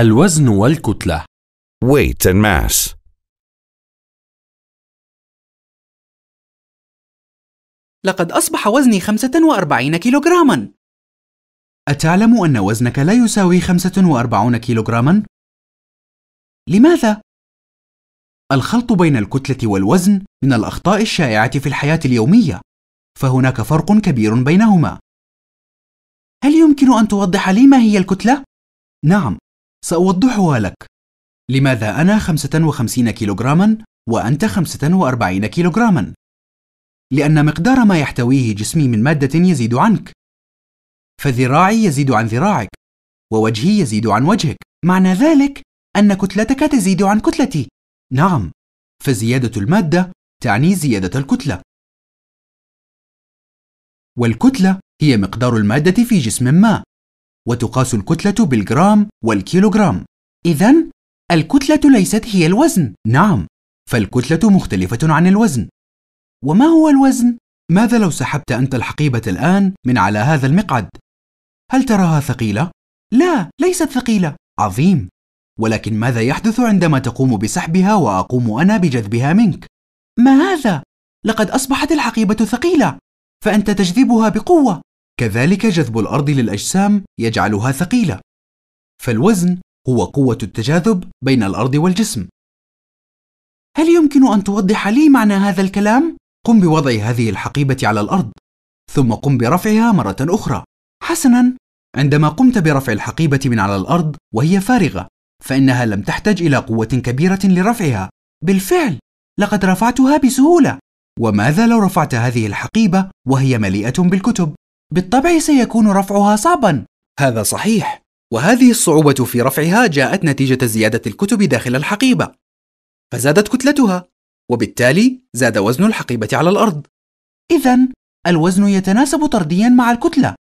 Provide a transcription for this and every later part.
الوزن والكتلة weight and mass لقد أصبح وزني 45 كيلوغراما أتعلم أن وزنك لا يساوي 45 كيلوغراما؟ لماذا؟ الخلط بين الكتلة والوزن من الأخطاء الشائعة في الحياة اليومية، فهناك فرق كبير بينهما. هل يمكن أن توضح لي ما هي الكتلة؟ نعم، سأوضحها لك لماذا أنا 55 كيلوغراما وأنت 45 كيلوغراما لأن مقدار ما يحتويه جسمي من مادة يزيد عنك فذراعي يزيد عن ذراعك ووجهي يزيد عن وجهك معنى ذلك أن كتلتك تزيد عن كتلتي نعم فزيادة المادة تعني زيادة الكتلة والكتلة هي مقدار المادة في جسم ما وتقاس الكتلة بالجرام والكيلوغرام إذا الكتلة ليست هي الوزن نعم فالكتلة مختلفة عن الوزن وما هو الوزن؟ ماذا لو سحبت أنت الحقيبة الآن من على هذا المقعد؟ هل تراها ثقيلة؟ لا ليست ثقيلة عظيم ولكن ماذا يحدث عندما تقوم بسحبها وأقوم أنا بجذبها منك؟ ما هذا؟ لقد أصبحت الحقيبة ثقيلة فأنت تجذبها بقوة كذلك جذب الأرض للأجسام يجعلها ثقيلة، فالوزن هو قوة التجاذب بين الأرض والجسم. هل يمكن أن توضح لي معنى هذا الكلام؟ قم بوضع هذه الحقيبة على الأرض، ثم قم برفعها مرة أخرى. حسناً، عندما قمت برفع الحقيبة من على الأرض وهي فارغة، فإنها لم تحتج إلى قوة كبيرة لرفعها. بالفعل، لقد رفعتها بسهولة. وماذا لو رفعت هذه الحقيبة وهي مليئة بالكتب؟ بالطبع سيكون رفعها صعبا هذا صحيح وهذه الصعوبة في رفعها جاءت نتيجة زيادة الكتب داخل الحقيبة فزادت كتلتها وبالتالي زاد وزن الحقيبة على الأرض إذا الوزن يتناسب طرديا مع الكتلة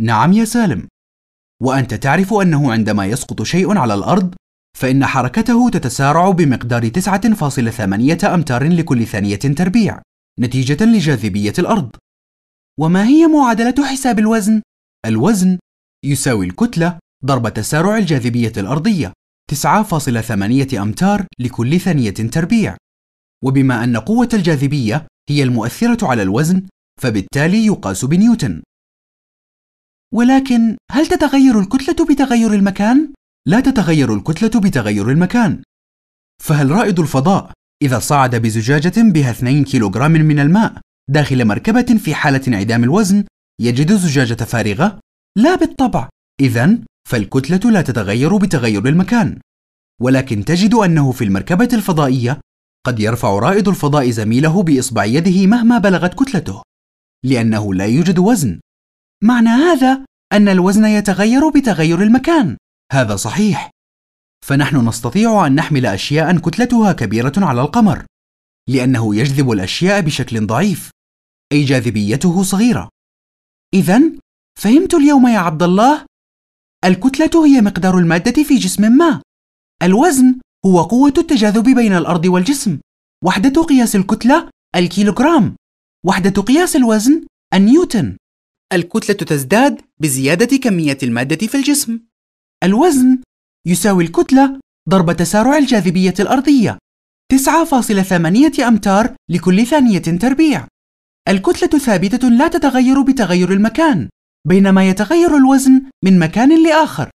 نعم يا سالم وأنت تعرف أنه عندما يسقط شيء على الأرض فإن حركته تتسارع بمقدار 9.8 أمتار لكل ثانية تربيع نتيجة لجاذبية الأرض وما هي معادلة حساب الوزن؟ الوزن يساوي الكتلة ضرب تسارع الجاذبية الأرضية 9.8 أمتار لكل ثانية تربيع وبما أن قوة الجاذبية هي المؤثرة على الوزن فبالتالي يقاس بنيوتن ولكن هل تتغير الكتلة بتغير المكان؟ لا تتغير الكتلة بتغير المكان فهل رائد الفضاء إذا صعد بزجاجة بها 2 كيلوغرام من الماء داخل مركبة في حالة انعدام الوزن يجد زجاجة فارغة؟ لا بالطبع، إذا فالكتلة لا تتغير بتغير المكان، ولكن تجد أنه في المركبة الفضائية قد يرفع رائد الفضاء زميله بإصبع يده مهما بلغت كتلته، لأنه لا يوجد وزن. معنى هذا أن الوزن يتغير بتغير المكان، هذا صحيح. فنحن نستطيع أن نحمل أشياء كتلتها كبيرة على القمر، لأنه يجذب الأشياء بشكل ضعيف، أي جاذبيته صغيرة. إذا فهمت اليوم يا عبد الله؟ الكتلة هي مقدار المادة في جسم ما. الوزن هو قوة التجاذب بين الأرض والجسم. وحدة قياس الكتلة الكيلوغرام. وحدة قياس الوزن النيوتن. الكتلة تزداد بزيادة كمية المادة في الجسم. الوزن يساوي الكتلة ضرب تسارع الجاذبية الأرضية 9.8 أمتار لكل ثانية تربيع الكتلة ثابتة لا تتغير بتغير المكان بينما يتغير الوزن من مكان لآخر